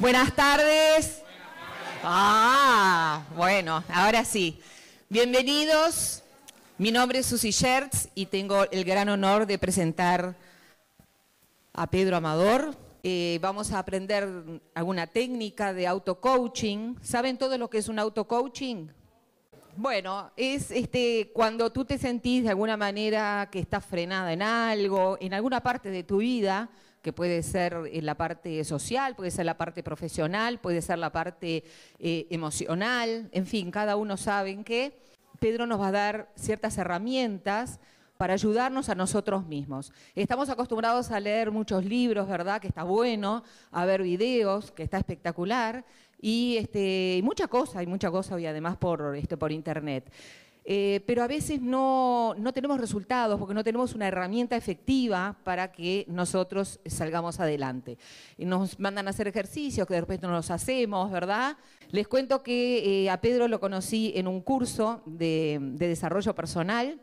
Buenas tardes. Ah, bueno, ahora sí. Bienvenidos. Mi nombre es Susi Schertz y tengo el gran honor de presentar a Pedro Amador. Eh, vamos a aprender alguna técnica de auto-coaching. ¿Saben todo lo que es un auto-coaching? Bueno, es este, cuando tú te sentís de alguna manera que estás frenada en algo, en alguna parte de tu vida, que puede ser eh, la parte social, puede ser la parte profesional, puede ser la parte eh, emocional, en fin, cada uno sabe en qué. Pedro nos va a dar ciertas herramientas para ayudarnos a nosotros mismos. Estamos acostumbrados a leer muchos libros, ¿verdad? Que está bueno, a ver videos, que está espectacular, y este, mucha cosa, y mucha cosa hoy además por, este, por internet. Eh, pero a veces no, tenemos resultados porque no tenemos una herramienta efectiva para que nosotros salgamos adelante. Nos mandan a hacer ejercicios que de repente no los hacemos, ¿verdad? Les cuento que eh, a Pedro lo conocí en un curso de, desarrollo personal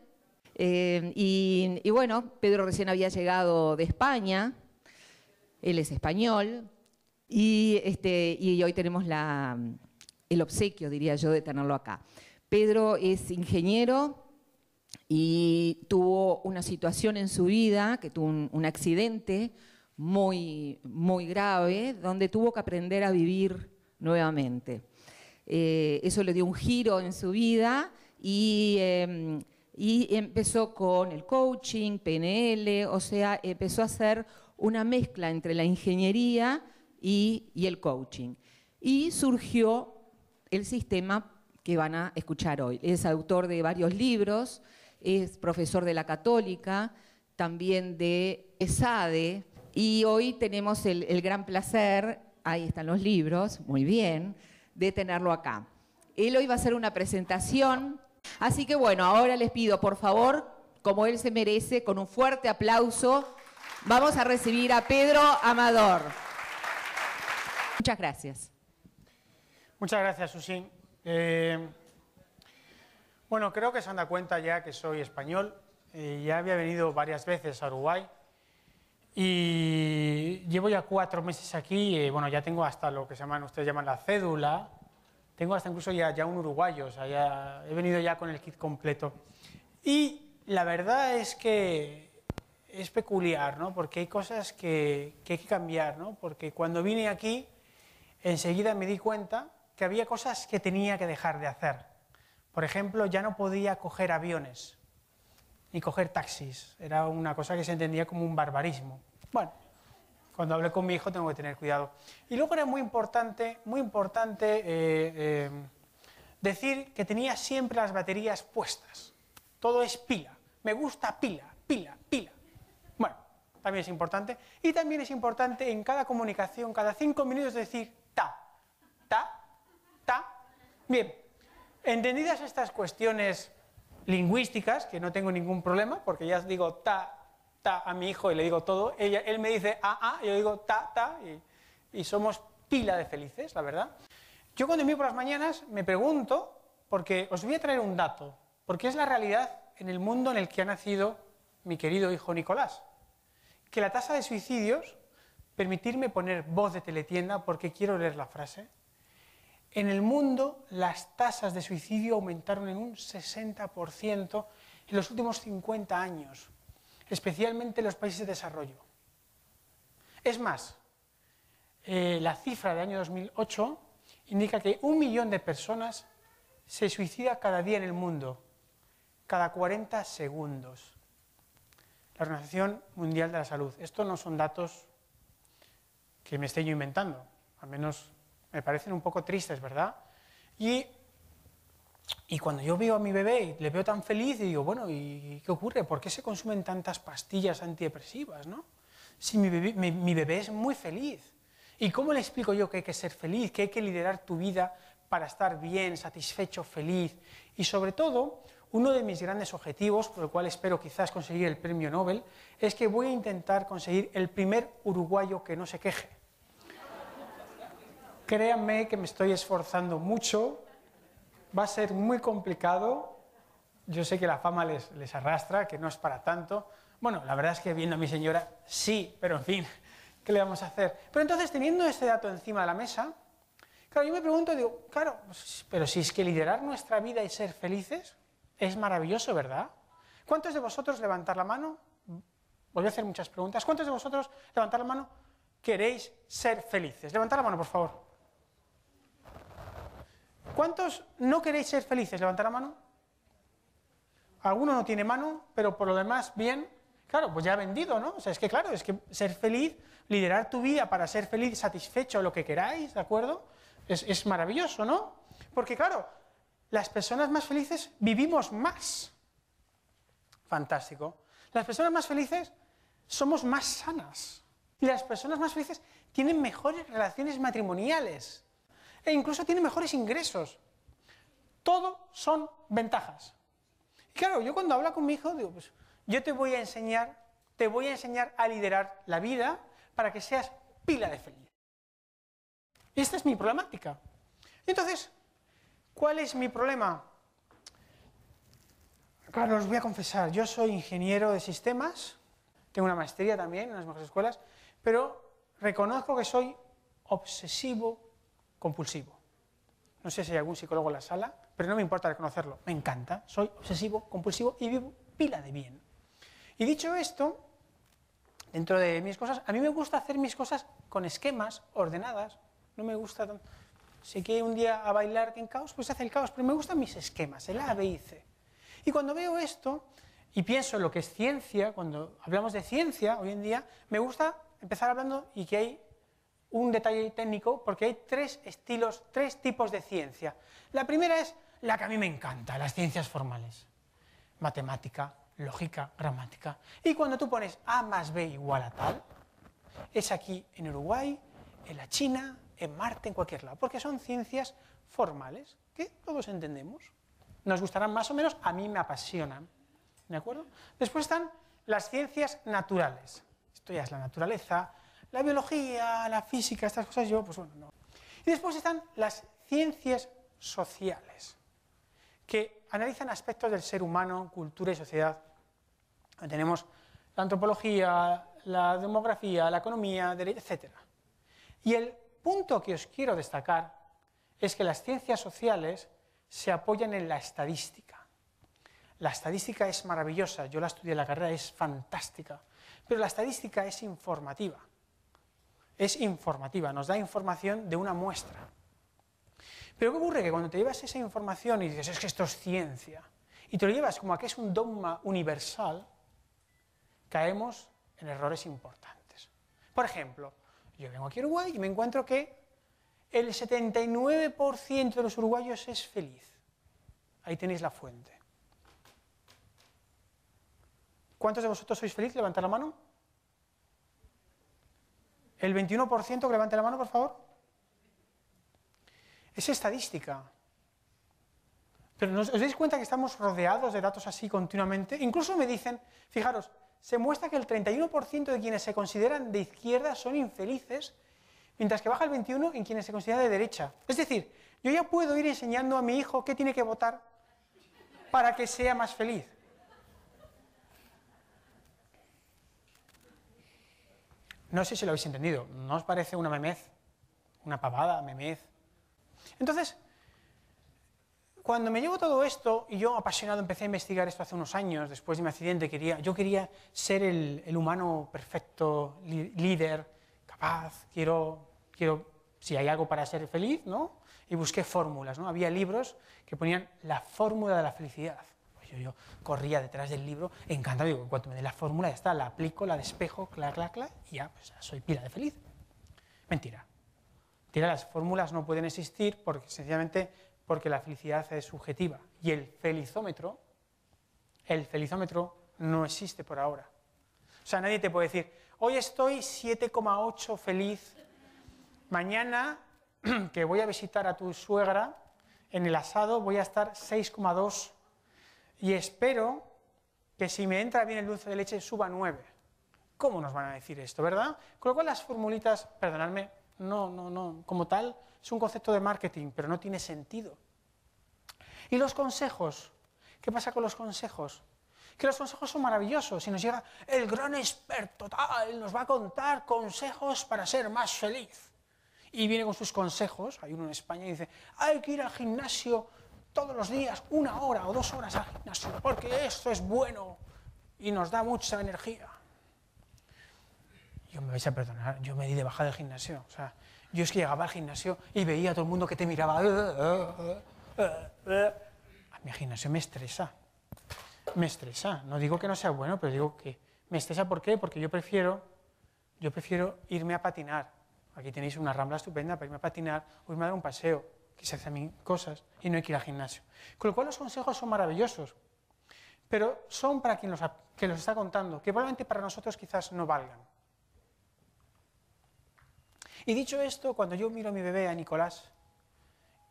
eh, y, bueno, Pedro recién había llegado de España, él es español, y, este, hoy tenemos el obsequio, diría yo, de tenerlo acá. Pedro es ingeniero y tuvo una situación en su vida, que tuvo un, accidente muy, muy grave, donde tuvo que aprender a vivir nuevamente. Eh, eso le dio un giro en su vida y, em, empezó con el coaching, PNL, o sea, empezó a hacer una mezcla entre la ingeniería y, y el coaching. Y surgió el sistema que van a escuchar hoy. Es autor de varios libros, es profesor de la Católica, también de ESADE, y hoy tenemos el, gran placer, ahí están los libros, muy bien, de tenerlo acá. Él hoy va a hacer una presentación, así que bueno, ahora les pido, por favor, como él se merece, con un fuerte aplauso, vamos a recibir a Pedro Amador. Muchas gracias. Muchas gracias, Susín. Eh, bueno, creo que se han dado cuenta ya que soy español. Eh, ya había venido varias veces a Uruguay y llevo ya cuatro meses aquí. Eh, bueno, ya tengo hasta lo que se llaman, ustedes llaman la cédula. Tengo hasta incluso ya, un uruguayo, o sea, he venido ya con el kit completo. Y la verdad es que es peculiar, ¿no? Porque hay cosas que, que hay que cambiar, ¿no? Porque cuando vine aquí, enseguida me di cuenta que había cosas que tenía que dejar de hacer. Por ejemplo, ya no podía coger aviones ni coger taxis. Era una cosa que se entendía como un barbarismo. Bueno, cuando hablé con mi hijo tengo que tener cuidado. Y luego era muy importante, muy importante eh, eh, decir que tenía siempre las baterías puestas. Todo es pila. Me gusta pila, pila, pila. Bueno, también es importante. Y también es importante en cada comunicación, cada cinco minutos decir ta, ta, Bien, entendidas estas cuestiones lingüísticas, que no tengo ningún problema, porque ya digo ta, ta a mi hijo y le digo todo, él me dice a, a, yo digo ta, ta, y, somos pila de felices, la verdad. Yo cuando envío por las mañanas me pregunto, porque os voy a traer un dato, porque es la realidad en el mundo en el que ha nacido mi querido hijo Nicolás, que la tasa de suicidios, permitirme poner voz de teletienda porque quiero leer la frase, en el mundo, las tasas de suicidio aumentaron en un 60% en los últimos 50 años, especialmente en los países de desarrollo. Es más, eh, la cifra del año 2008 indica que un millón de personas se suicida cada día en el mundo, cada 40 segundos. La Organización Mundial de la Salud. Esto no son datos que me esté yo inventando, al menos me parecen un poco tristes, ¿verdad? Y, cuando yo veo a mi bebé y le veo tan feliz, digo, bueno, ¿y qué ocurre? ¿Por qué se consumen tantas pastillas antidepresivas, no? Si mi bebé, mi bebé es muy feliz. ¿Y cómo le explico yo que hay que ser feliz, que hay que liderar tu vida para estar bien, satisfecho, feliz? Y sobre todo, uno de mis grandes objetivos, por el cual espero quizás conseguir el premio Nobel, es que voy a intentar conseguir el primer uruguayo que no se queje. Créanme que me estoy esforzando mucho, va a ser muy complicado. Yo sé que la fama les, arrastra, que no es para tanto. Bueno, la verdad es que viendo a mi señora, sí, pero en fin, ¿qué le vamos a hacer? Pero entonces, teniendo este dato encima de la mesa, claro, yo me pregunto, digo, claro, pues, pero si es que liderar nuestra vida y ser felices es maravilloso, ¿verdad? ¿Cuántos de vosotros levantar la mano? Voy a hacer muchas preguntas. ¿Cuántos de vosotros levantar la mano queréis ser felices? Levantar la mano, por favor. ¿Cuántos no queréis ser felices? Levantar la mano. Alguno no tiene mano, pero por lo demás, bien. Claro, pues ya ha vendido, ¿no? O sea, es que claro, es que ser feliz, liderar tu vida para ser feliz, satisfecho, lo que queráis, ¿de acuerdo? Es, es maravilloso, ¿no? Porque claro, las personas más felices vivimos más. Fantástico. Las personas más felices somos más sanas. Y las personas más felices tienen mejores relaciones matrimoniales e incluso tiene mejores ingresos. Todo son ventajas. Y claro, yo cuando hablo con mi hijo digo, pues yo te voy a enseñar, te voy a enseñar a liderar la vida para que seas pila de feliz. esta es mi problemática. entonces, ¿cuál es mi problema? Claro, os voy a confesar, yo soy ingeniero de sistemas, tengo una maestría también en las mejores escuelas, pero reconozco que soy obsesivo compulsivo. No sé si hay algún psicólogo en la sala, pero no me importa reconocerlo. Me encanta. Soy obsesivo, compulsivo y vivo pila de bien. Y dicho esto, dentro de mis cosas, a mí me gusta hacer mis cosas con esquemas ordenadas. No me gusta Si un día a bailar en caos, pues hace el caos, pero me gustan mis esquemas, el A, B y C. Y cuando veo esto y pienso en lo que es ciencia, cuando hablamos de ciencia hoy en día, me gusta empezar hablando y que hay un detalle técnico porque hay tres estilos, tres tipos de ciencia. La primera es la que a mí me encanta, las ciencias formales. Matemática, lógica, gramática. Y cuando tú pones A más B igual a tal, es aquí en Uruguay, en la China, en Marte, en cualquier lado, porque son ciencias formales que todos entendemos. Nos gustarán más o menos, a mí me apasionan. ¿De acuerdo? Después están las ciencias naturales. Esto ya es la naturaleza, la biología, la física, estas cosas, yo, pues bueno, no. Y después están las ciencias sociales, que analizan aspectos del ser humano, cultura y sociedad. Tenemos la antropología, la demografía, la economía, etc. Y el punto que os quiero destacar es que las ciencias sociales se apoyan en la estadística. La estadística es maravillosa, yo la estudié en la carrera, es fantástica, pero la estadística es informativa es informativa, nos da información de una muestra. Pero ¿qué ocurre? Que cuando te llevas esa información y dices, es que esto es ciencia, y te lo llevas como a que es un dogma universal, caemos en errores importantes. Por ejemplo, yo vengo aquí a Uruguay y me encuentro que el 79% de los uruguayos es feliz. Ahí tenéis la fuente. ¿Cuántos de vosotros sois feliz? Levantad la mano. El 21%, que levante la mano, por favor. Es estadística. Pero ¿os dais cuenta que estamos rodeados de datos así continuamente? Incluso me dicen, fijaros, se muestra que el 31% de quienes se consideran de izquierda son infelices, mientras que baja el 21% en quienes se consideran de derecha. Es decir, yo ya puedo ir enseñando a mi hijo qué tiene que votar para que sea más feliz. No sé si lo habéis entendido. ¿No os parece una memez? Una pavada, memez. Entonces, cuando me llevo todo esto, y yo apasionado empecé a investigar esto hace unos años, después de mi accidente, quería, yo quería ser el, humano perfecto, líder, capaz, quiero, quiero, si hay algo para ser feliz, ¿no? Y busqué fórmulas, ¿no? Había libros que ponían la fórmula de la felicidad yo, corría detrás del libro, encantado, digo, en me dé la fórmula, ya está, la aplico, la despejo, clac, clac, clac, y ya, pues soy pila de feliz. Mentira. Mentira, las fórmulas no pueden existir porque, sencillamente porque la felicidad es subjetiva. Y el felizómetro, el felizómetro no existe por ahora. O sea, nadie te puede decir, hoy estoy 7,8 feliz, mañana que voy a visitar a tu suegra, en el asado voy a estar 6,2 y espero que si me entra bien el dulce de leche suba nueve. ¿Cómo nos van a decir esto, verdad? Con lo cual las formulitas, perdonadme, no, no, no, como tal, es un concepto de marketing, pero no tiene sentido. ¿Y los consejos? ¿Qué pasa con los consejos? Que los consejos son maravillosos y nos llega el gran experto tal, nos va a contar consejos para ser más feliz. Y viene con sus consejos, hay uno en España y dice, hay que ir al gimnasio todos los días una hora o dos horas al gimnasio, porque esto es bueno y nos da mucha energía. Yo me vais a perdonar, yo me di de baja del gimnasio. O sea, yo es que llegaba al gimnasio y veía a todo el mundo que te miraba. Eh, eh, eh, a mi gimnasio me estresa. Me estresa. No digo que no sea bueno, pero digo que me estresa. ¿Por qué? Porque yo prefiero, yo prefiero irme a patinar. Aquí tenéis una rambla estupenda para irme a patinar o irme a dar un paseo que se hacen cosas y no hay que ir al gimnasio. Con lo cual los consejos son maravillosos, pero son para quien los, que los está contando, que probablemente para nosotros quizás no valgan. Y dicho esto, cuando yo miro a mi bebé, a Nicolás,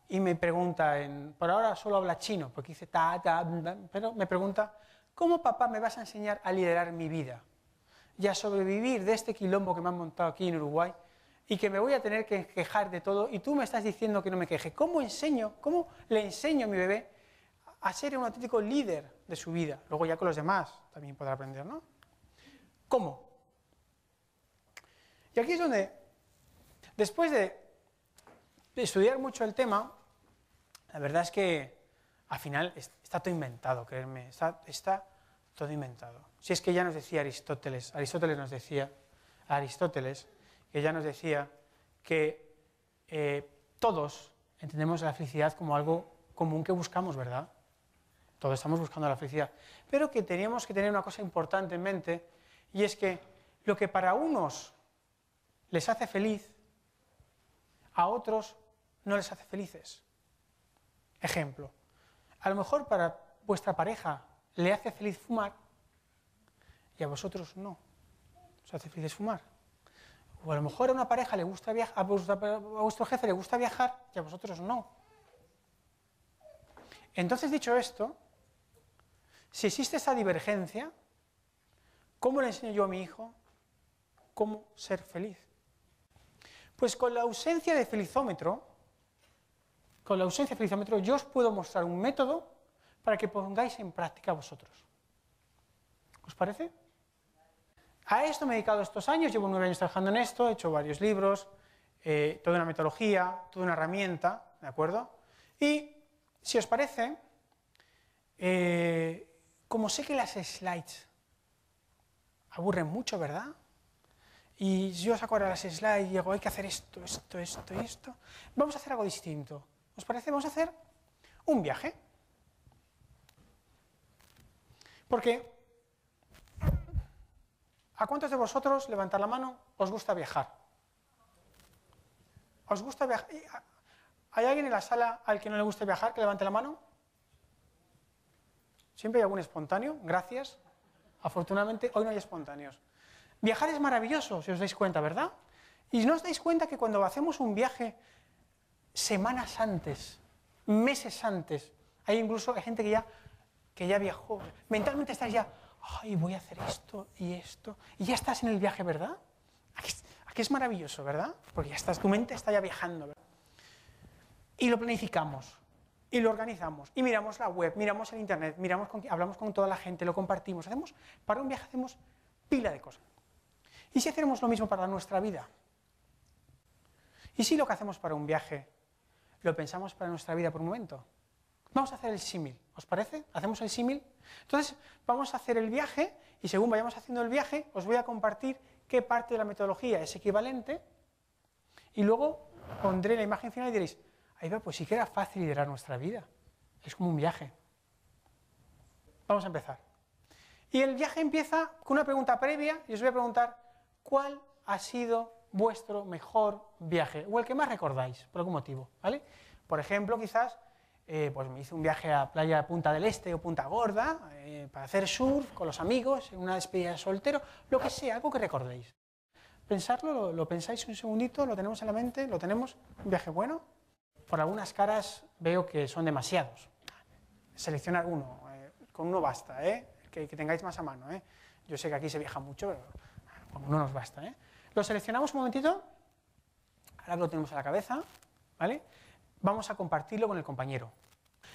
y me pregunta, en, por ahora solo habla chino, porque dice ta, ta, pero me pregunta, ¿cómo papá me vas a enseñar a liderar mi vida? Y a sobrevivir de este quilombo que me han montado aquí en Uruguay, y que me voy a tener que quejar de todo y tú me estás diciendo que no me queje. ¿Cómo enseño, cómo le enseño a mi bebé a ser un auténtico líder de su vida? Luego ya con los demás también podrá aprender, ¿no? ¿Cómo? Y aquí es donde, después de, estudiar mucho el tema, la verdad es que al final está todo inventado, creerme, está, está todo inventado. Si es que ya nos decía Aristóteles, Aristóteles nos decía, Aristóteles, ella nos decía que eh, todos entendemos la felicidad como algo común que buscamos, ¿verdad? Todos estamos buscando la felicidad. Pero que teníamos que tener una cosa importante en mente y es que lo que para unos les hace feliz, a otros no les hace felices. Ejemplo, a lo mejor para vuestra pareja le hace feliz fumar y a vosotros no. Os hace feliz fumar. O a lo mejor a una pareja le gusta viajar, a vuestro, jefe le gusta viajar y a vosotros no. Entonces, dicho esto, si existe esa divergencia, ¿cómo le enseño yo a mi hijo cómo ser feliz? Pues con la ausencia de felizómetro, con la ausencia de felizómetro, yo os puedo mostrar un método para que pongáis en práctica vosotros. ¿Os parece? A esto me he dedicado estos años, llevo nueve años trabajando en esto, he hecho varios libros, eh, toda una metodología, toda una herramienta, ¿de acuerdo? Y, si os parece, eh, como sé que las slides aburren mucho, ¿verdad? Y yo saco ahora las slides y digo, hay que hacer esto, esto, esto y esto. Vamos a hacer algo distinto. ¿Os parece? Vamos a hacer un viaje. Porque ¿A cuántos de vosotros, levantar la mano, os gusta viajar? ¿Os gusta ¿Hay alguien en la sala al que no le guste viajar que levante la mano? Siempre hay algún espontáneo, gracias. Afortunadamente, hoy no hay espontáneos. Viajar es maravilloso, si os dais cuenta, ¿verdad? Y no os dais cuenta que cuando hacemos un viaje semanas antes, meses antes, hay incluso gente que ya, que ya viajó, mentalmente estáis ya, voy a hacer esto y esto, y ya estás en el viaje, ¿verdad? Aquí, es maravilloso, ¿verdad? Porque ya estás, tu mente está ya viajando, Y lo planificamos, y lo organizamos, y miramos la web, miramos el internet, miramos con, hablamos con toda la gente, lo compartimos, hacemos, para un viaje hacemos pila de cosas. ¿Y si hacemos lo mismo para nuestra vida? ¿Y si lo que hacemos para un viaje lo pensamos para nuestra vida por un momento? Vamos a hacer el símil. ¿Os parece? ¿Hacemos el símil? Entonces, vamos a hacer el viaje y según vayamos haciendo el viaje, os voy a compartir qué parte de la metodología es equivalente y luego pondré la imagen final y diréis, ahí va, pues sí que era fácil liderar nuestra vida. Es como un viaje. Vamos a empezar. Y el viaje empieza con una pregunta previa y os voy a preguntar, ¿cuál ha sido vuestro mejor viaje? O el que más recordáis, por algún motivo, ¿vale? Por ejemplo, quizás eh, pues me hice un viaje a playa Punta del Este o Punta Gorda eh, para hacer surf con los amigos, en una despedida de soltero, lo que sea, algo que recordéis. Pensarlo, lo, pensáis un segundito, lo tenemos en la mente, lo tenemos, un viaje bueno. Por algunas caras veo que son demasiados. Seleccionar uno, eh, con uno basta, que, tengáis más a mano. Yo sé que aquí se viaja mucho, pero con uno nos basta. Lo seleccionamos un momentito, ahora lo tenemos a la cabeza, ¿vale? vamos a compartirlo con el compañero.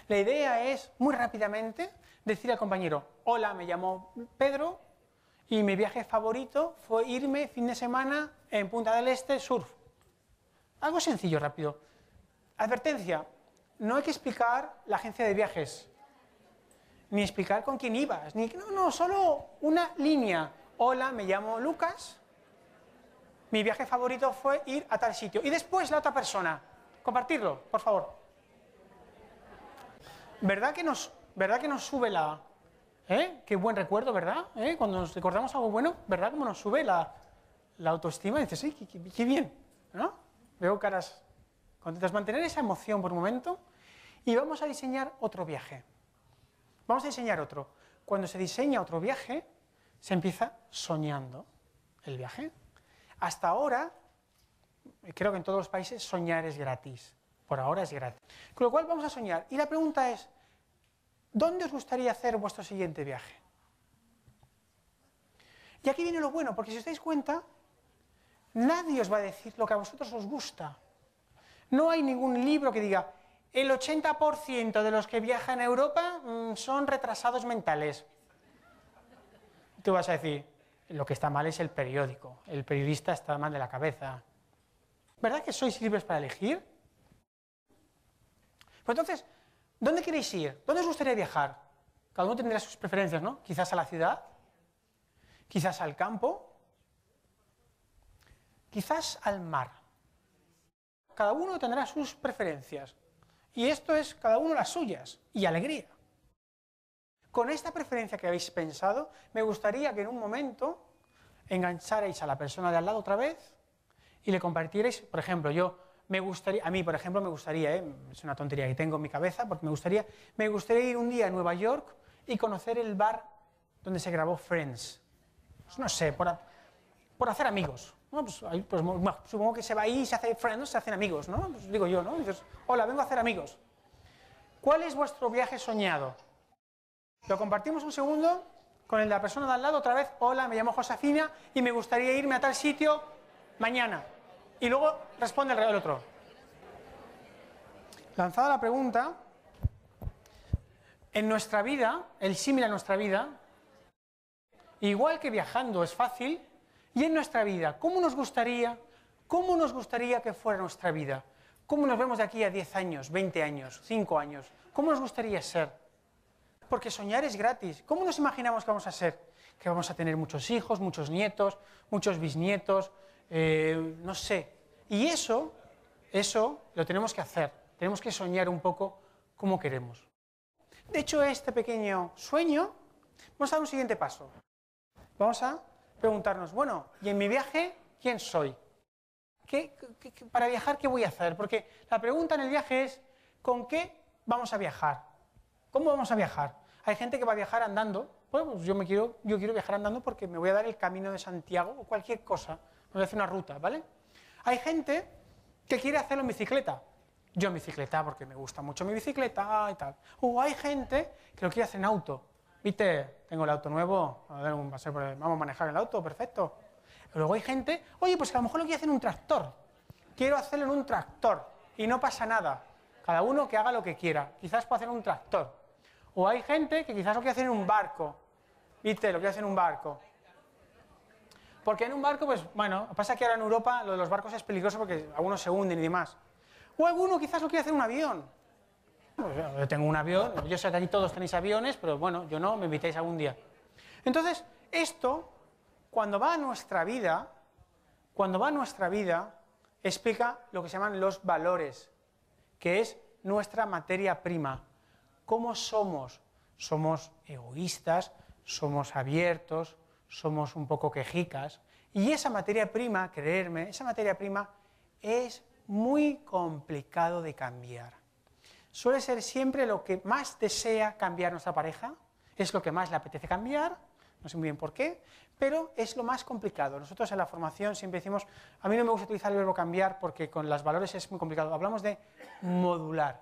La idea es, muy rápidamente, decir al compañero, hola, me llamo Pedro y mi viaje favorito fue irme fin de semana en Punta del Este, surf. Algo sencillo, rápido. Advertencia, no hay que explicar la agencia de viajes, ni explicar con quién ibas, ni... No, no, solo una línea. Hola, me llamo Lucas, mi viaje favorito fue ir a tal sitio. Y después la otra persona, Compartirlo, por favor. ¿Verdad que nos, verdad que nos sube la... ¿Eh? Qué buen recuerdo, ¿verdad? Eh, cuando nos recordamos algo bueno, ¿verdad? Como nos sube la, la autoestima dices, sí, qué, qué bien, ¿no? Veo caras contentas. Mantener esa emoción por un momento y vamos a diseñar otro viaje. Vamos a diseñar otro. Cuando se diseña otro viaje, se empieza soñando el viaje. Hasta ahora creo que en todos los países soñar es gratis. Por ahora es gratis. Con lo cual vamos a soñar. Y la pregunta es, ¿dónde os gustaría hacer vuestro siguiente viaje? Y aquí viene lo bueno, porque si os dais cuenta, nadie os va a decir lo que a vosotros os gusta. No hay ningún libro que diga, el 80% de los que viajan a Europa mm, son retrasados mentales. Tú vas a decir, lo que está mal es el periódico, el periodista está mal de la cabeza, ¿Verdad que sois libres para elegir? Pues entonces, ¿dónde queréis ir? ¿Dónde os gustaría viajar? Cada uno tendrá sus preferencias, ¿no? Quizás a la ciudad, quizás al campo, quizás al mar. Cada uno tendrá sus preferencias. Y esto es cada uno las suyas y alegría. Con esta preferencia que habéis pensado, me gustaría que en un momento engancharais a la persona de al lado otra vez y le compartierais, por ejemplo, yo me gustaría, a mí, por ejemplo, me gustaría, ¿eh? es una tontería que tengo en mi cabeza, porque me gustaría, me gustaría ir un día a Nueva York y conocer el bar donde se grabó Friends. Pues no sé, por, hacer amigos. Pues pues, supongo que se va ahí y se hace Friends, se hacen amigos, ¿no? digo yo, ¿no? dices, hola, vengo a hacer amigos. ¿Cuál es vuestro viaje soñado? Lo compartimos un segundo con la persona de al lado, otra vez, hola, me llamo Josefina y me gustaría irme a tal sitio mañana y luego responde el otro. Lanzada la pregunta, en nuestra vida, el símil a nuestra vida, igual que viajando es fácil, y en nuestra vida, ¿cómo nos gustaría, cómo nos gustaría que fuera nuestra vida? ¿Cómo nos vemos de aquí a 10 años, 20 años, 5 años? ¿Cómo nos gustaría ser? Porque soñar es gratis. ¿Cómo nos imaginamos que vamos a ser? Que vamos a tener muchos hijos, muchos nietos, muchos bisnietos, eh, no sé. Y eso, eso lo tenemos que hacer, tenemos que soñar un poco como queremos. De hecho, este pequeño sueño, vamos a dar un siguiente paso. Vamos a preguntarnos, bueno, ¿y en mi viaje quién soy? ¿Qué, para viajar qué voy a hacer? Porque la pregunta en el viaje es, ¿con qué vamos a viajar? ¿Cómo vamos a viajar? Hay gente que va a viajar andando. pues yo quiero viajar andando porque me voy a dar el camino de Santiago o cualquier cosa hacer una ruta, ¿vale? Hay gente que quiere hacerlo en bicicleta. Yo en bicicleta porque me gusta mucho mi bicicleta y tal. O hay gente que lo quiere hacer en auto. ¿Viste? Tengo el auto nuevo, vamos a manejar el auto, perfecto. Luego hay gente, oye, pues a lo mejor lo quiere hacer en un tractor. Quiero hacerlo en un tractor y no pasa nada. Cada uno que haga lo que quiera. Quizás pueda hacer un tractor. O hay gente que quizás lo quiere hacer en un barco. ¿Viste? Lo quiere hacer en un barco. Porque en un barco, pues bueno, pasa que ahora en Europa lo de los barcos es peligroso porque algunos se hunden y demás. O alguno quizás lo quiere hacer un avión. Pues, yo tengo un avión, yo sé que aquí todos tenéis aviones, pero bueno, yo no, me invitáis algún día. Entonces, esto, cuando va a nuestra vida, cuando va a nuestra vida, explica lo que se llaman los valores, que es nuestra materia prima. ¿Cómo somos? Somos egoístas, somos abiertos, somos un poco quejicas. Y esa materia prima, creerme, esa materia prima es muy complicado de cambiar. Suele ser siempre lo que más desea cambiar nuestra pareja, es lo que más le apetece cambiar, no sé muy bien por qué, pero es lo más complicado. Nosotros en la formación siempre decimos, a mí no me gusta utilizar el verbo cambiar porque con los valores es muy complicado. Hablamos de modular,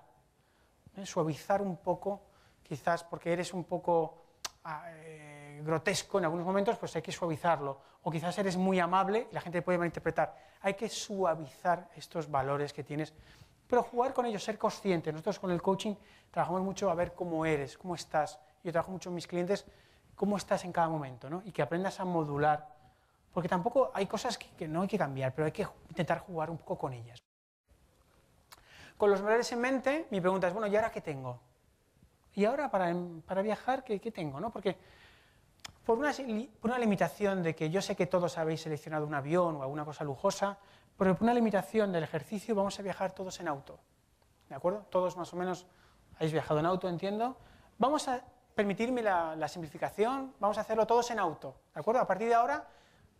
¿eh? suavizar un poco, quizás porque eres un poco... Ah, eh, grotesco en algunos momentos, pues hay que suavizarlo. O quizás eres muy amable y la gente puede malinterpretar. Hay que suavizar estos valores que tienes, pero jugar con ellos, ser consciente. Nosotros con el coaching trabajamos mucho a ver cómo eres, cómo estás. Yo trabajo mucho con mis clientes cómo estás en cada momento, ¿no? Y que aprendas a modular, porque tampoco hay cosas que, no hay que cambiar, pero hay que intentar jugar un poco con ellas. Con los valores en mente, mi pregunta es, bueno, ¿y ahora qué tengo? ¿Y ahora para, em, para viajar ¿qué, qué tengo? ¿no? Porque por una, limitación de que yo sé que todos habéis seleccionado un avión o alguna cosa lujosa, pero por una limitación del ejercicio vamos a viajar todos en auto. ¿De acuerdo? Todos más o menos habéis viajado en auto, entiendo. Vamos a permitirme la, simplificación, vamos a hacerlo todos en auto, ¿de acuerdo? A partir de ahora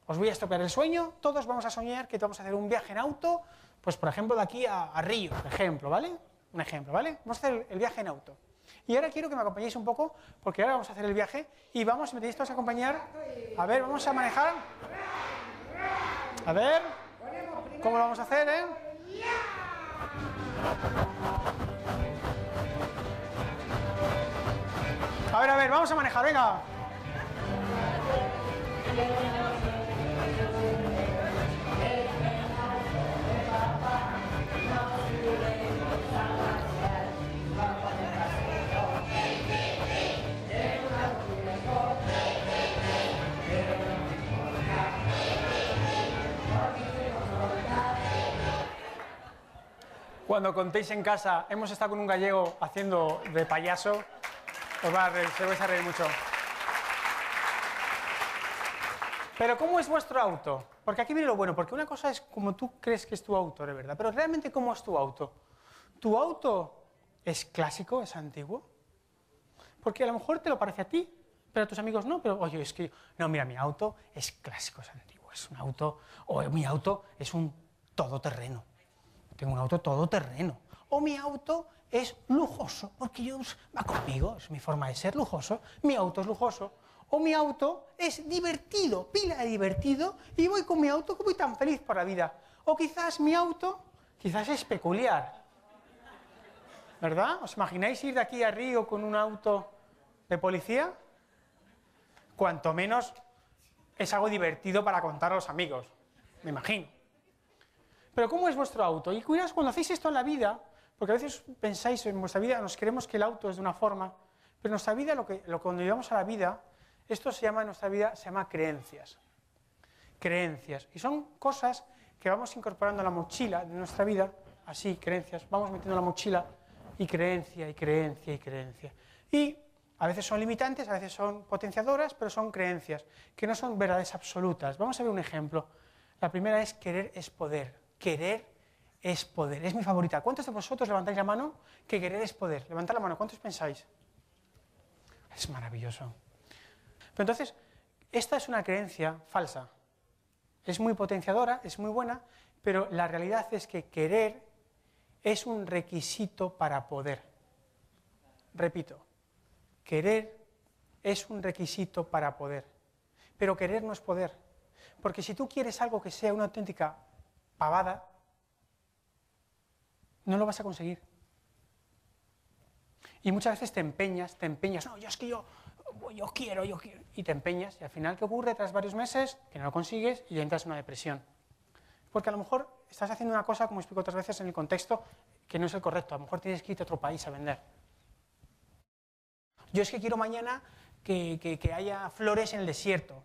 os voy a estropear el sueño, todos vamos a soñar que vamos a hacer un viaje en auto, pues por ejemplo de aquí a, Río, por ejemplo, ¿vale? Un ejemplo, ¿vale? Vamos a hacer el viaje en auto. Y ahora quiero que me acompañéis un poco, porque ahora vamos a hacer el viaje y vamos, si me todos a acompañar, a ver, vamos a manejar. A ver, ¿cómo lo vamos a hacer, eh? A ver, a ver, vamos a manejar, venga. cuando contéis en casa, hemos estado con un gallego haciendo de payaso, os va a se vais a reír mucho. Pero ¿cómo es vuestro auto? Porque aquí viene lo bueno, porque una cosa es como tú crees que es tu auto, de verdad, pero realmente ¿cómo es tu auto? ¿Tu auto es clásico, es antiguo? Porque a lo mejor te lo parece a ti, pero a tus amigos no, pero oye, es que, no, mira, mi auto es clásico, es antiguo, es un auto, o mi auto es un todoterreno tengo un auto todoterreno. O mi auto es lujoso, porque yo va conmigo, es mi forma de ser lujoso, mi auto es lujoso. O mi auto es divertido, pila de divertido, y voy con mi auto como voy tan feliz por la vida. O quizás mi auto, quizás es peculiar. ¿Verdad? ¿Os imagináis ir de aquí a Río con un auto de policía? Cuanto menos es algo divertido para contar a los amigos, me imagino. Pero ¿cómo es vuestro auto? Y cuidaos cuando hacéis esto en la vida, porque a veces pensáis en vuestra vida, nos queremos que el auto es de una forma, pero en nuestra vida, lo que cuando llevamos a la vida, esto se llama en nuestra vida, se llama creencias. Creencias. Y son cosas que vamos incorporando a la mochila de nuestra vida, así, creencias, vamos metiendo la mochila y creencia, y creencia, y creencia. Y a veces son limitantes, a veces son potenciadoras, pero son creencias, que no son verdades absolutas. Vamos a ver un ejemplo. La primera es querer es poder querer es poder. Es mi favorita. ¿Cuántos de vosotros levantáis la mano que querer es poder? Levantad la mano. ¿Cuántos pensáis? Es maravilloso. Pero entonces, esta es una creencia falsa. Es muy potenciadora, es muy buena, pero la realidad es que querer es un requisito para poder. Repito, querer es un requisito para poder. Pero querer no es poder. Porque si tú quieres algo que sea una auténtica pavada, no lo vas a conseguir. Y muchas veces te empeñas, te empeñas, no, yo es que yo, quiero, yo quiero, y te empeñas, y al final, ¿qué ocurre tras varios meses? Que no lo consigues y entras en una depresión. Porque a lo mejor estás haciendo una cosa, como explico otras veces, en el contexto que no es el correcto, a lo mejor tienes que irte a otro país a vender. Yo es que quiero mañana que, haya flores en el desierto,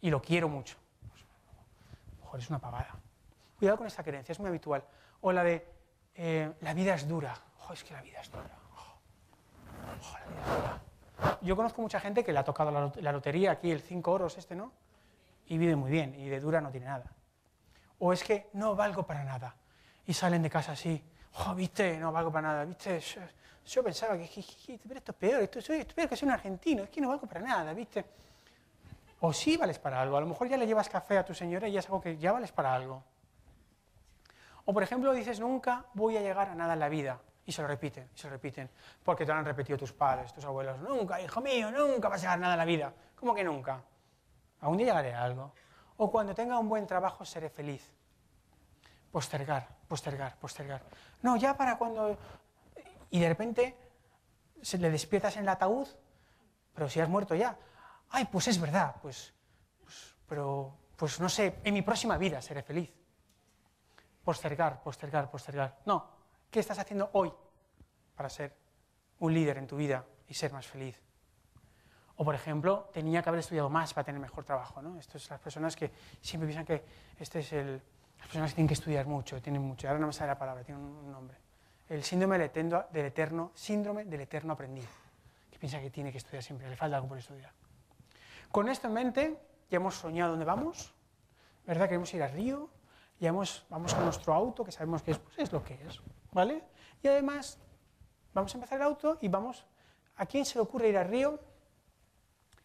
y lo quiero mucho. Pues, a lo mejor es una pavada. Cuidado con esta creencia, es muy habitual. O la de, eh, la vida es dura. es que la vida es dura. Yo conozco mucha gente que le ha tocado la, lotería, aquí el 5 oros este, ¿no? Y vive muy bien, y de dura no tiene nada. O es que no valgo para nada. Y salen de casa así, oh, viste, no valgo para nada, viste, yo, pensaba que, esto es peor, esto, es peor que soy un argentino, es que no valgo para nada, viste. O sí vales para algo, a lo mejor ya le llevas café a tu señora y ya es algo que ya vales para algo. O por ejemplo dices, nunca voy a llegar a nada en la vida. Y se lo repiten, se lo repiten, porque te lo han repetido tus padres, tus abuelos. Nunca, hijo mío, nunca vas a llegar a nada en la vida. ¿Cómo que nunca? Aún día llegaré a algo. O cuando tenga un buen trabajo seré feliz. Postergar, postergar, postergar. No, ya para cuando... Y de repente se le despiertas en el ataúd, pero si has muerto ya. Ay, pues es verdad, pues, pues pero pues no sé, en mi próxima vida seré feliz postergar, postergar, postergar. No, ¿qué estás haciendo hoy para ser un líder en tu vida y ser más feliz? O, por ejemplo, tenía que haber estudiado más para tener mejor trabajo. ¿no? Estas son las personas que siempre piensan que este es el... Las personas que tienen que estudiar mucho, tienen mucho. Ahora no me sale la palabra, tiene un nombre. El síndrome del eterno, del síndrome del eterno aprendiz, que piensa que tiene que estudiar siempre, le falta algo por estudiar. Con esto en mente, ya hemos soñado dónde vamos, ¿verdad? Queremos ir al Río, y vamos con nuestro auto, que sabemos que es, pues, es lo que es, ¿vale? Y además, vamos a empezar el auto y vamos, ¿a quién se le ocurre ir al río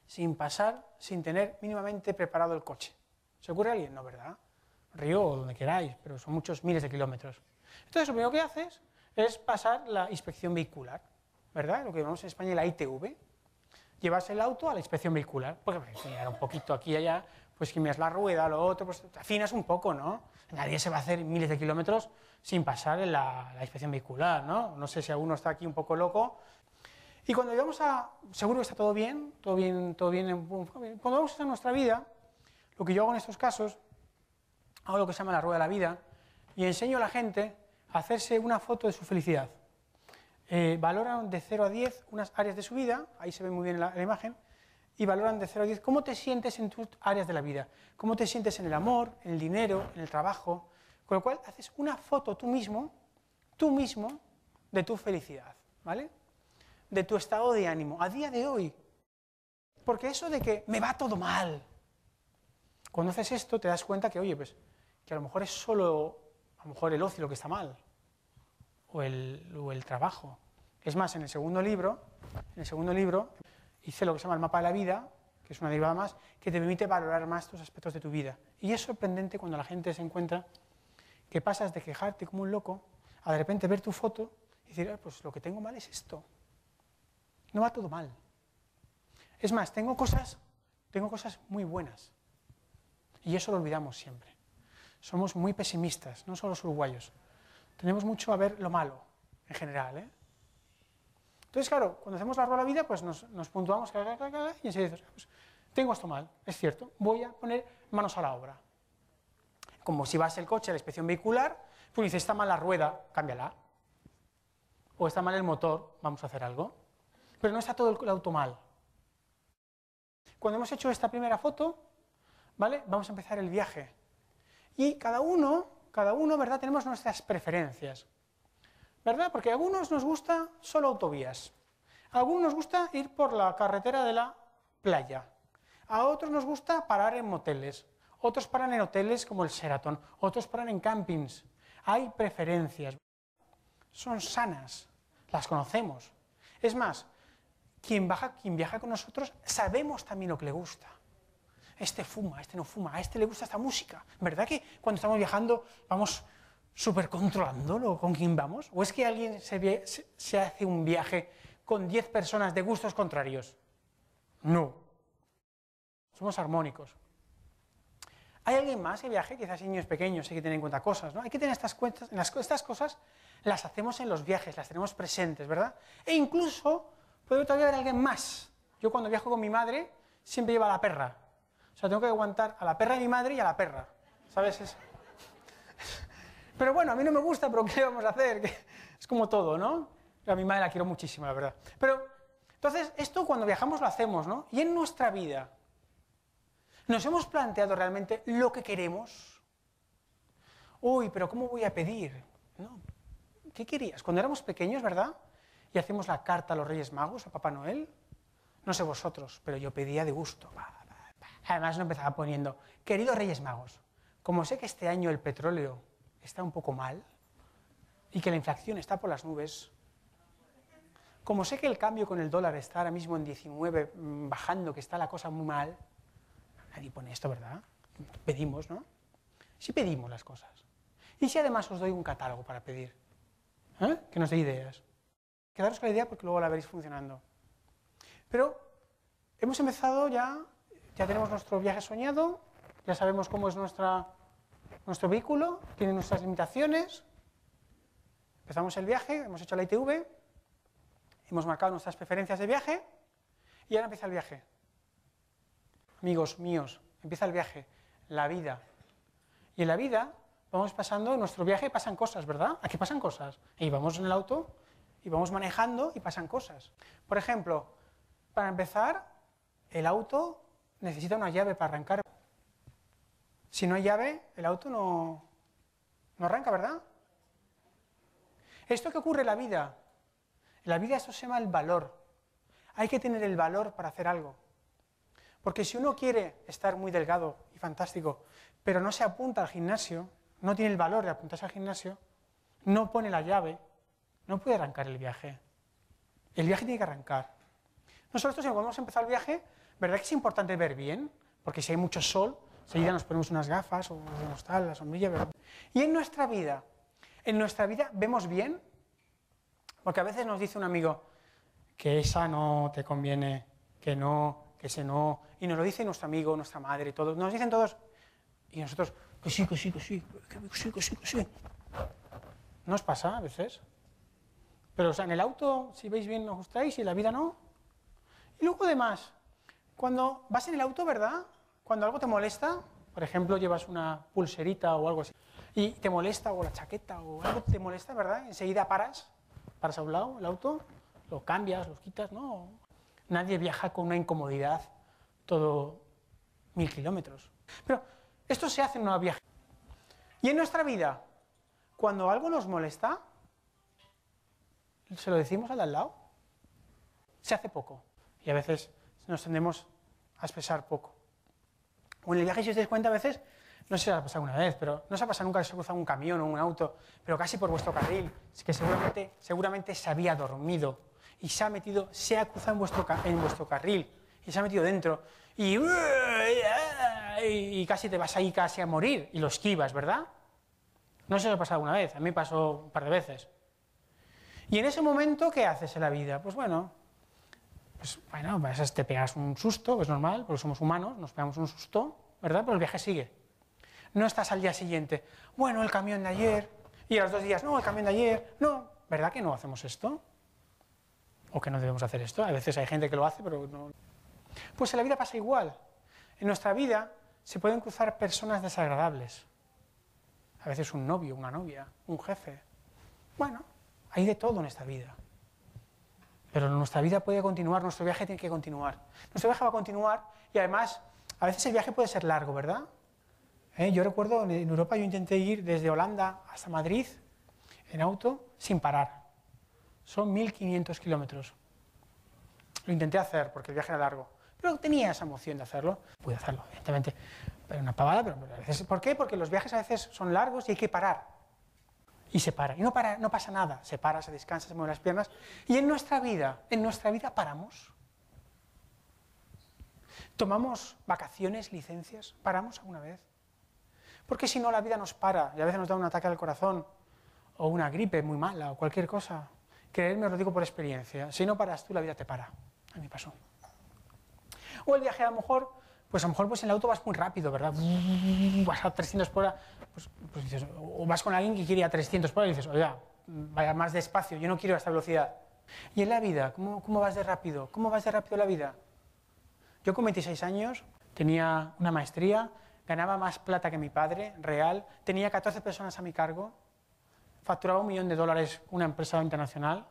sin pasar, sin tener mínimamente preparado el coche? ¿Se ocurre a alguien? No, ¿verdad? Río o donde queráis, pero son muchos miles de kilómetros. Entonces, lo primero que haces es pasar la inspección vehicular, ¿verdad? Lo que llamamos en España la ITV. Llevas el auto a la inspección vehicular, porque mirar un poquito aquí y allá, pues que miras la rueda, lo otro, pues te afinas un poco, ¿no? nadie se va a hacer miles de kilómetros sin pasar en la, inspección vehicular, ¿no? sé si alguno está aquí un poco loco. Y cuando llegamos a, seguro que está todo bien, todo bien, todo bien, cuando vamos a nuestra vida, lo que yo hago en estos casos, hago lo que se llama la rueda de la vida, y enseño a la gente a hacerse una foto de su felicidad. Eh, valoran de 0 a 10 unas áreas de su vida, ahí se ve muy bien la imagen, y valoran de 0 a 10 cómo te sientes en tus áreas de la vida, cómo te sientes en el amor, en el dinero, en el trabajo, con lo cual haces una foto tú mismo, tú mismo, de tu felicidad, ¿vale? De tu estado de ánimo, a día de hoy. Porque eso de que me va todo mal, cuando haces esto te das cuenta que, oye, pues, que a lo mejor es solo, a lo mejor el ocio lo que está mal, o el, o el trabajo. Es más, en el segundo libro, en el segundo libro, hice lo que se llama el mapa de la vida, que es una derivada más, que te permite valorar más tus aspectos de tu vida. Y es sorprendente cuando la gente se encuentra que pasas de quejarte como un loco a de repente ver tu foto y decir, ah, pues lo que tengo mal es esto. No va todo mal. Es más, tengo cosas, tengo cosas muy buenas. Y eso lo olvidamos siempre. Somos muy pesimistas, no solo los uruguayos. Tenemos mucho a ver lo malo, en general, ¿eh? Entonces, claro, cuando hacemos la rueda la vida, pues nos, puntuamos y enseguida dices, pues, tengo esto mal, es cierto, voy a poner manos a la obra. Como si vas el coche a la inspección vehicular, pues dices, está mal la rueda, cámbiala. O está mal el motor, vamos a hacer algo. Pero no está todo el auto mal. Cuando hemos hecho esta primera foto, ¿vale? Vamos a empezar el viaje. Y cada uno, cada uno, ¿verdad? Tenemos nuestras preferencias. ¿Verdad? Porque a algunos nos gusta solo autovías. A algunos nos gusta ir por la carretera de la playa. A otros nos gusta parar en moteles. Otros paran en hoteles como el Sheraton. Otros paran en campings. Hay preferencias. Son sanas. Las conocemos. Es más, quien, baja, quien viaja con nosotros sabemos también lo que le gusta este fuma, este no fuma, a este le gusta esta música. ¿Verdad que cuando estamos viajando vamos controlándolo con quién vamos? ¿O es que alguien se, hace un viaje con 10 personas de gustos contrarios? No. Somos armónicos. ¿Hay alguien más que viaje? Quizás niños pequeños, hay que tener en cuenta cosas, ¿no? Hay que tener estas, cuentas, estas cosas, las hacemos en los viajes, las tenemos presentes, ¿verdad? E incluso puede todavía haber alguien más. Yo cuando viajo con mi madre siempre llevo a la perra. O sea, tengo que aguantar a la perra de mi madre y a la perra. ¿Sabes? eso? Pero bueno, a mí no me gusta, pero ¿qué vamos a hacer? Es como todo, ¿no? A mi madre la quiero muchísimo, la verdad. Pero, entonces, esto cuando viajamos lo hacemos, ¿no? Y en nuestra vida, ¿nos hemos planteado realmente lo que queremos? Uy, pero ¿cómo voy a pedir? ¿No? ¿Qué querías? Cuando éramos pequeños, ¿verdad? Y hacíamos la carta a los Reyes Magos, a Papá Noel. No sé vosotros, pero yo pedía de gusto. Además, no empezaba poniendo, queridos Reyes Magos, como sé que este año el petróleo está un poco mal y que la inflación está por las nubes, como sé que el cambio con el dólar está ahora mismo en 19, mm, bajando, que está la cosa muy mal, nadie pone esto, ¿verdad? Pedimos, ¿no? sí pedimos las cosas. Y si además os doy un catálogo para pedir, ¿eh? que nos dé ideas. Quedaros con la idea porque luego la veréis funcionando. Pero hemos empezado ya, ya tenemos nuestro viaje soñado, ya sabemos cómo es nuestra nuestro vehículo tiene nuestras limitaciones. Empezamos el viaje, hemos hecho la ITV, hemos marcado nuestras preferencias de viaje y ahora empieza el viaje. Amigos míos, empieza el viaje, la vida. Y en la vida vamos pasando, en nuestro viaje pasan cosas, ¿verdad? Aquí pasan cosas. Y vamos en el auto y vamos manejando y pasan cosas. Por ejemplo, para empezar, el auto necesita una llave para arrancar si no hay llave, el auto no, arranca, ¿verdad? Esto que ocurre en la vida, en la vida eso se llama el valor. Hay que tener el valor para hacer algo. Porque si uno quiere estar muy delgado y fantástico, pero no se apunta al gimnasio, no tiene el valor de apuntarse al gimnasio, no pone la llave, no puede arrancar el viaje. El viaje tiene que arrancar. Nosotros, si cuando vamos a empezar el viaje, ¿verdad que es importante ver bien? Porque si hay mucho sol, Enseguida nos ponemos unas gafas o tal, la sombrilla. Y en nuestra vida, en nuestra vida vemos bien, porque a veces nos dice un amigo que esa no te conviene, que no, que ese no, y nos lo dice nuestro amigo, nuestra madre, todos, nos dicen todos, y nosotros, que sí, que sí, que sí, que sí, que sí, que sí. ¿No os pasa a veces? Pero, o sea, en el auto, si veis bien, nos gustáis, y en la vida no. Y luego, además, cuando vas en el auto, ¿verdad? Cuando algo te molesta, por ejemplo, llevas una pulserita o algo así, y te molesta, o la chaqueta, o algo te molesta, ¿verdad? Enseguida paras, paras a un lado el auto, lo cambias, lo quitas, ¿no? Nadie viaja con una incomodidad todo mil kilómetros. Pero esto se hace en una viaje. Y en nuestra vida, cuando algo nos molesta, se lo decimos al al lado. Se hace poco. Y a veces nos tendemos a expresar poco. O en el viaje, si os dais cuenta, a veces, no sé os ha pasado una vez, pero no se ha pasado nunca que se ha cruzado un camión o un auto, pero casi por vuestro carril, que seguramente, seguramente se había dormido y se ha metido, se ha cruzado en vuestro, carril y se ha metido dentro y, y casi te vas ahí casi a morir y lo esquivas, ¿verdad? No se os ha pasado una vez, a mí pasó un par de veces. Y en ese momento, ¿qué haces en la vida? Pues bueno, pues, bueno, te pegas un susto, es normal, porque somos humanos, nos pegamos un susto, ¿verdad? Pero el viaje sigue. No estás al día siguiente, bueno, el camión de ayer, y a los dos días, no, el camión de ayer, no, ¿verdad que no hacemos esto? ¿O que no debemos hacer esto? A veces hay gente que lo hace, pero no. Pues en la vida pasa igual. En nuestra vida se pueden cruzar personas desagradables. A veces un novio, una novia, un jefe. Bueno, hay de todo en esta vida. Pero nuestra vida puede continuar, nuestro viaje tiene que continuar. Nuestro viaje va a continuar y además, a veces el viaje puede ser largo, ¿verdad? ¿Eh? Yo recuerdo en Europa yo intenté ir desde Holanda hasta Madrid en auto sin parar. Son 1500 kilómetros. Lo intenté hacer porque el viaje era largo. Pero tenía esa emoción de hacerlo. Pude hacerlo, evidentemente. Pero una pavada, pero a ¿Por qué? Porque los viajes a veces son largos y hay que parar y se para. Y no, para, no pasa nada, se para, se descansa, se mueve las piernas. Y en nuestra vida, en nuestra vida paramos. Tomamos vacaciones, licencias, paramos alguna vez. Porque si no, la vida nos para y a veces nos da un ataque al corazón o una gripe muy mala o cualquier cosa. Creerme, os lo digo por experiencia. Si no paras tú, la vida te para. A mí pasó. O el viaje a lo mejor, pues a lo mejor pues en el auto vas muy rápido, ¿verdad? Vas a 300 por hora. Pues, pues o vas con alguien que quiere a 300 por hora y dices, oiga, vaya más despacio, yo no quiero a esta velocidad. Y en la vida, ¿cómo, vas de rápido? ¿Cómo vas de rápido la vida? Yo con 26 años tenía una maestría, ganaba más plata que mi padre, real, tenía 14 personas a mi cargo, facturaba un millón de dólares una empresa internacional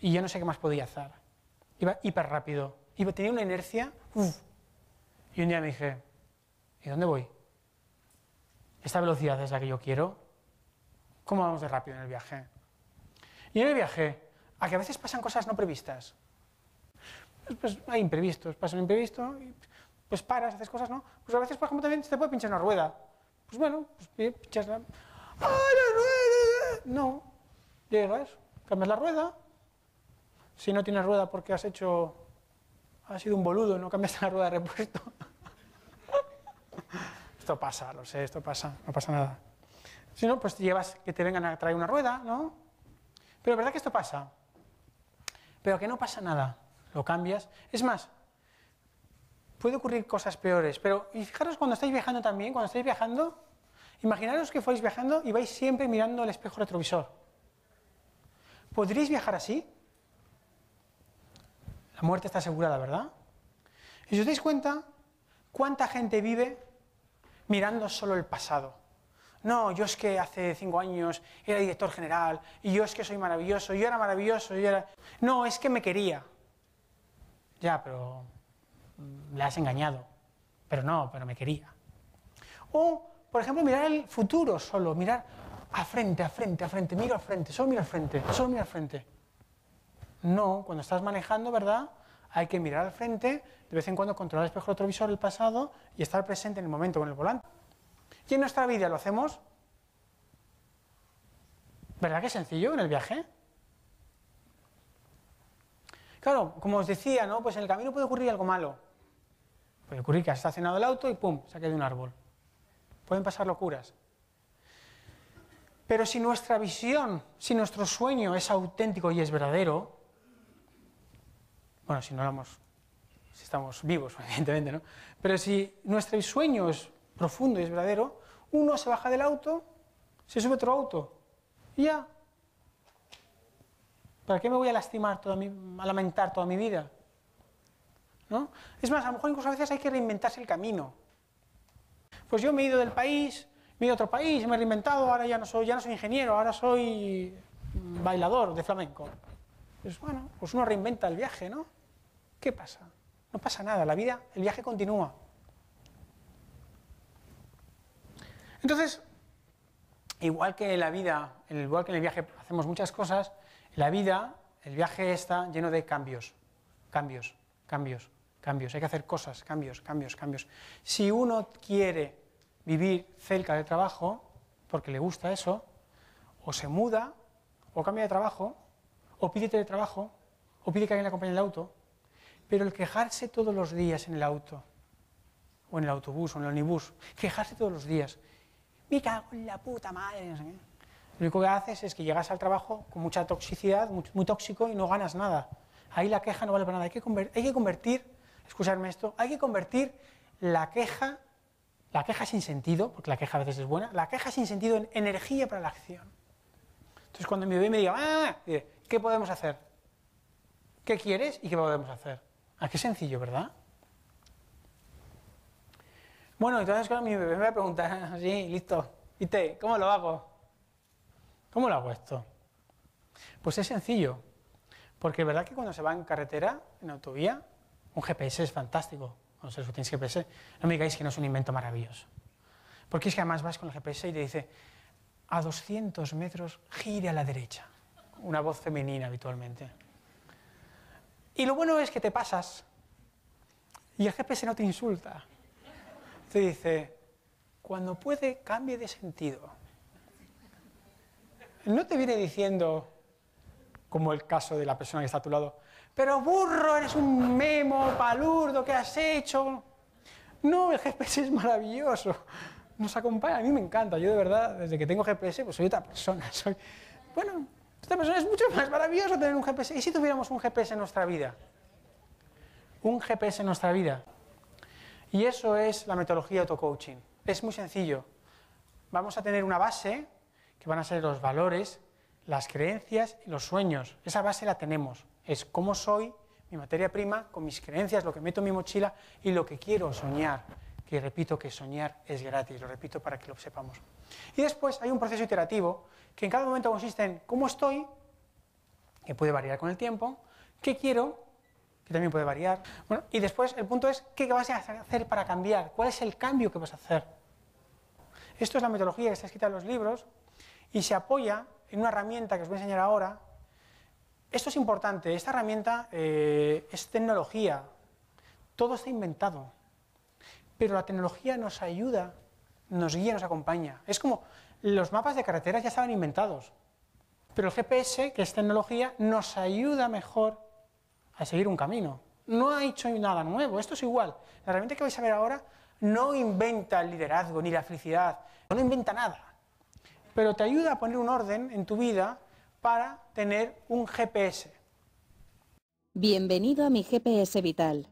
y yo no sé qué más podía hacer. Iba hiper rápido, iba, tenía una inercia, y un día me dije, ¿y dónde voy? ¿Esta velocidad es la que yo quiero? ¿Cómo vamos de rápido en el viaje? Y en el viaje, a que a veces pasan cosas no previstas. Pues, pues hay imprevistos, pasa un imprevisto, y pues paras, haces cosas, ¿no? Pues a veces, por ejemplo, también se te puede pinchar una rueda. Pues bueno, pues pinchas la... ¡Ah, la rueda! No, llegas, cambias la rueda. Si no tienes rueda porque has hecho... Has sido un boludo, no cambiaste la rueda de repuesto esto pasa, lo sé, esto pasa, no pasa nada. Si no, pues llevas que te vengan a traer una rueda, ¿no? Pero ¿verdad que esto pasa? Pero que no pasa nada, lo cambias. Es más, puede ocurrir cosas peores, pero fijaros cuando estáis viajando también, cuando estáis viajando, imaginaros que fuéis viajando y vais siempre mirando el espejo retrovisor. ¿Podríais viajar así? La muerte está asegurada, ¿verdad? Y si os dais cuenta, ¿cuánta gente vive mirando solo el pasado. No, yo es que hace cinco años era director general, y yo es que soy maravilloso, yo era maravilloso, yo era... No, es que me quería. Ya, pero mm, le has engañado. Pero no, pero me quería. O, por ejemplo, mirar el futuro solo, mirar a frente, a frente, a frente, miro al frente, solo miro al frente, solo miro al frente. No, cuando estás manejando, ¿verdad? Hay que mirar al frente, de vez en cuando controlar el espejo retrovisor el pasado y estar presente en el momento con el volante. Y en nuestra vida lo hacemos. ¿Verdad que es sencillo en el viaje? Claro, como os decía, ¿no? Pues en el camino puede ocurrir algo malo. Puede ocurrir que has estacionado el auto y ¡pum! se ha caído un árbol. Pueden pasar locuras. Pero si nuestra visión, si nuestro sueño es auténtico y es verdadero, bueno, si no éramos, si estamos vivos, evidentemente, ¿no? Pero si nuestro sueño es profundo y es verdadero, uno se baja del auto, se sube otro auto, y ya. ¿Para qué me voy a lastimar toda mi, a lamentar toda mi vida? ¿No? Es más, a lo mejor incluso a veces hay que reinventarse el camino. Pues yo me he ido del país, me he ido a otro país, me he reinventado, ahora ya no soy, ya no soy ingeniero, ahora soy mm, bailador de flamenco. Pues bueno, pues uno reinventa el viaje, ¿no? ¿Qué pasa? No pasa nada, la vida, el viaje continúa. Entonces, igual que la vida, igual que en el viaje hacemos muchas cosas, la vida, el viaje está lleno de cambios, cambios, cambios, cambios. Hay que hacer cosas, cambios, cambios, cambios. Si uno quiere vivir cerca del trabajo, porque le gusta eso, o se muda, o cambia de trabajo, o pide teletrabajo, o pide que alguien le acompañe en el auto, pero el quejarse todos los días en el auto, o en el autobús, o en el omnibus, quejarse todos los días, me cago en la puta madre, no sé Lo único que haces es que llegas al trabajo con mucha toxicidad, muy, tóxico, y no ganas nada. Ahí la queja no vale para nada. Hay que, convertir, excusarme esto, hay que convertir la queja, la queja sin sentido, porque la queja a veces es buena, la queja sin sentido en energía para la acción. Entonces cuando mi bebé me diga, ah, eh, ¿qué podemos hacer? ¿Qué quieres y qué podemos hacer? Ah, qué sencillo, ¿verdad? Bueno, entonces claro, mi bebé me va a preguntar, así, listo, te? ¿Cómo lo hago? ¿Cómo lo hago esto? Pues es sencillo, porque es verdad que cuando se va en carretera, en autovía, un GPS es fantástico, sé se tienes GPS, no me digáis que no es un invento maravilloso, porque es que además vas con el GPS y te dice, a 200 metros gire a la derecha, una voz femenina habitualmente. Y lo bueno es que te pasas y el GPS no te insulta. Te dice, cuando puede, cambie de sentido. No te viene diciendo, como el caso de la persona que está a tu lado, pero burro, eres un memo, palurdo, ¿qué has hecho? No, el GPS es maravilloso. Nos acompaña, a mí me encanta. Yo de verdad, desde que tengo GPS, pues soy otra persona. Soy, bueno, es mucho más maravilloso tener un GPS. ¿Y si tuviéramos un GPS en nuestra vida? Un GPS en nuestra vida. Y eso es la metodología auto-coaching. Es muy sencillo. Vamos a tener una base, que van a ser los valores, las creencias y los sueños. Esa base la tenemos. Es cómo soy, mi materia prima, con mis creencias, lo que meto en mi mochila y lo que quiero soñar que repito que soñar es gratis, lo repito para que lo sepamos. Y después hay un proceso iterativo que en cada momento consiste en cómo estoy, que puede variar con el tiempo, qué quiero, que también puede variar. Bueno, y después el punto es qué vas a hacer para cambiar, cuál es el cambio que vas a hacer. Esto es la metodología que está escrita en los libros y se apoya en una herramienta que os voy a enseñar ahora. Esto es importante, esta herramienta eh, es tecnología, todo está inventado pero la tecnología nos ayuda, nos guía, nos acompaña. Es como los mapas de carreteras ya estaban inventados, pero el GPS, que es tecnología, nos ayuda mejor a seguir un camino. No ha hecho nada nuevo, esto es igual. La herramienta que vais a ver ahora no inventa el liderazgo ni la felicidad, no inventa nada, pero te ayuda a poner un orden en tu vida para tener un GPS. Bienvenido a mi GPS Vital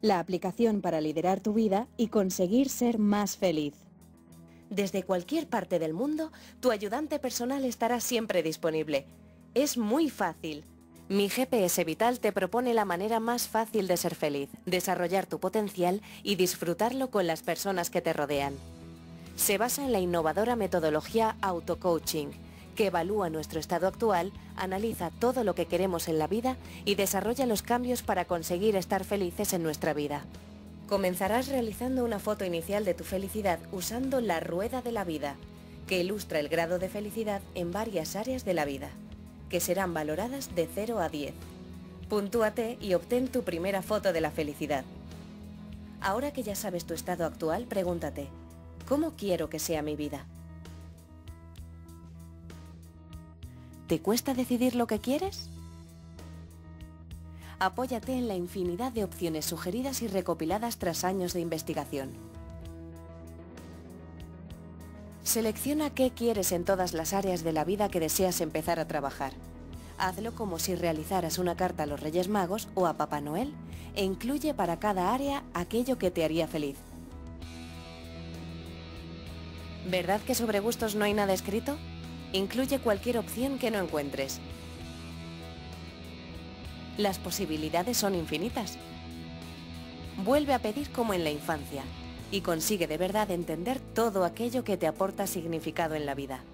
la aplicación para liderar tu vida y conseguir ser más feliz. Desde cualquier parte del mundo, tu ayudante personal estará siempre disponible. Es muy fácil. Mi GPS Vital te propone la manera más fácil de ser feliz, desarrollar tu potencial y disfrutarlo con las personas que te rodean. Se basa en la innovadora metodología auto-coaching que evalúa nuestro estado actual, analiza todo lo que queremos en la vida y desarrolla los cambios para conseguir estar felices en nuestra vida. Comenzarás realizando una foto inicial de tu felicidad usando la rueda de la vida, que ilustra el grado de felicidad en varias áreas de la vida, que serán valoradas de 0 a 10. Puntúate y obtén tu primera foto de la felicidad. Ahora que ya sabes tu estado actual, pregúntate, ¿cómo quiero que sea mi vida? ¿Te cuesta decidir lo que quieres? Apóyate en la infinidad de opciones sugeridas y recopiladas tras años de investigación. Selecciona qué quieres en todas las áreas de la vida que deseas empezar a trabajar. Hazlo como si realizaras una carta a los Reyes Magos o a Papá Noel e incluye para cada área aquello que te haría feliz. ¿Verdad que sobre gustos no hay nada escrito? Incluye cualquier opción que no encuentres. Las posibilidades son infinitas. Vuelve a pedir como en la infancia y consigue de verdad entender todo aquello que te aporta significado en la vida.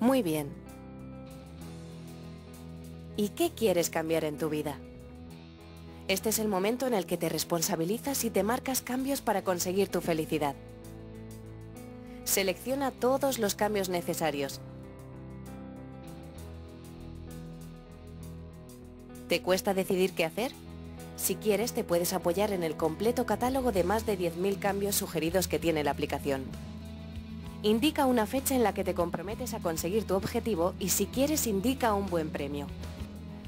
Muy bien. ¿Y qué quieres cambiar en tu vida? Este es el momento en el que te responsabilizas y te marcas cambios para conseguir tu felicidad. Selecciona todos los cambios necesarios. ¿Te cuesta decidir qué hacer? Si quieres, te puedes apoyar en el completo catálogo de más de 10.000 cambios sugeridos que tiene la aplicación. Indica una fecha en la que te comprometes a conseguir tu objetivo y si quieres indica un buen premio.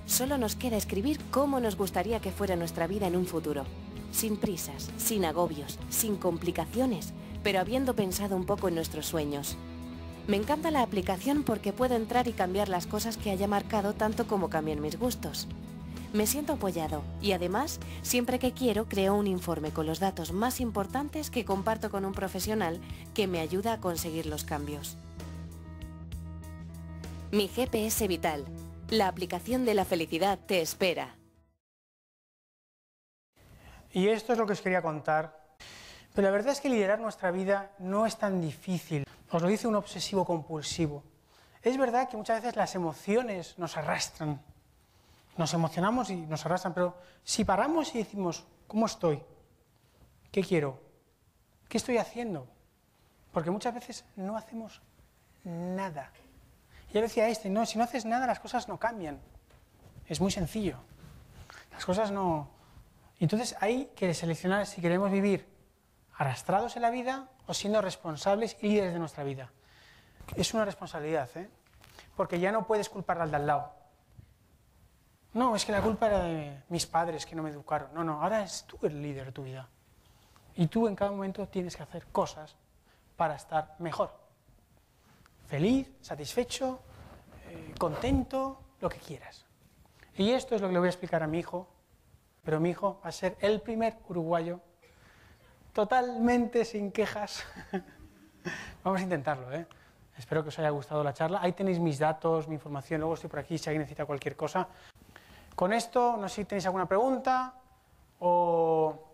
Solo nos queda escribir cómo nos gustaría que fuera nuestra vida en un futuro. Sin prisas, sin agobios, sin complicaciones, pero habiendo pensado un poco en nuestros sueños. Me encanta la aplicación porque puedo entrar y cambiar las cosas que haya marcado tanto como cambien mis gustos. Me siento apoyado y además, siempre que quiero, creo un informe con los datos más importantes que comparto con un profesional que me ayuda a conseguir los cambios. Mi GPS Vital, la aplicación de la felicidad te espera. Y esto es lo que os quería contar pero la verdad es que liderar nuestra vida no es tan difícil. Nos lo dice un obsesivo compulsivo. Es verdad que muchas veces las emociones nos arrastran. Nos emocionamos y nos arrastran, pero si paramos y decimos, ¿cómo estoy? ¿Qué quiero? ¿Qué estoy haciendo? Porque muchas veces no hacemos nada. Y Yo decía este, no, si no haces nada las cosas no cambian. Es muy sencillo. Las cosas no... Entonces hay que seleccionar si queremos vivir arrastrados en la vida o siendo responsables y líderes de nuestra vida. Es una responsabilidad, ¿eh? porque ya no puedes culpar al de al lado. No, es que la culpa era de mis padres que no me educaron. No, no, ahora es tú el líder de tu vida. Y tú en cada momento tienes que hacer cosas para estar mejor. Feliz, satisfecho, eh, contento, lo que quieras. Y esto es lo que le voy a explicar a mi hijo. Pero mi hijo va a ser el primer uruguayo totalmente sin quejas. Vamos a intentarlo, ¿eh? Espero que os haya gustado la charla. Ahí tenéis mis datos, mi información, luego estoy por aquí si alguien necesita cualquier cosa. Con esto, no sé si tenéis alguna pregunta o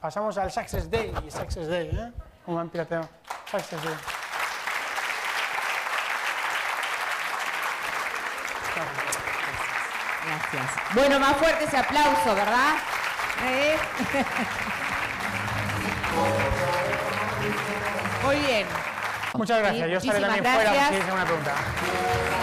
pasamos al Success Day. Success Day, ¿eh? Un pirateo. Success Day. Gracias. Bueno, más fuerte ese aplauso, ¿verdad? ¿Eh? Muy bien. Muchas gracias. Yo estaré también fuera si una pregunta.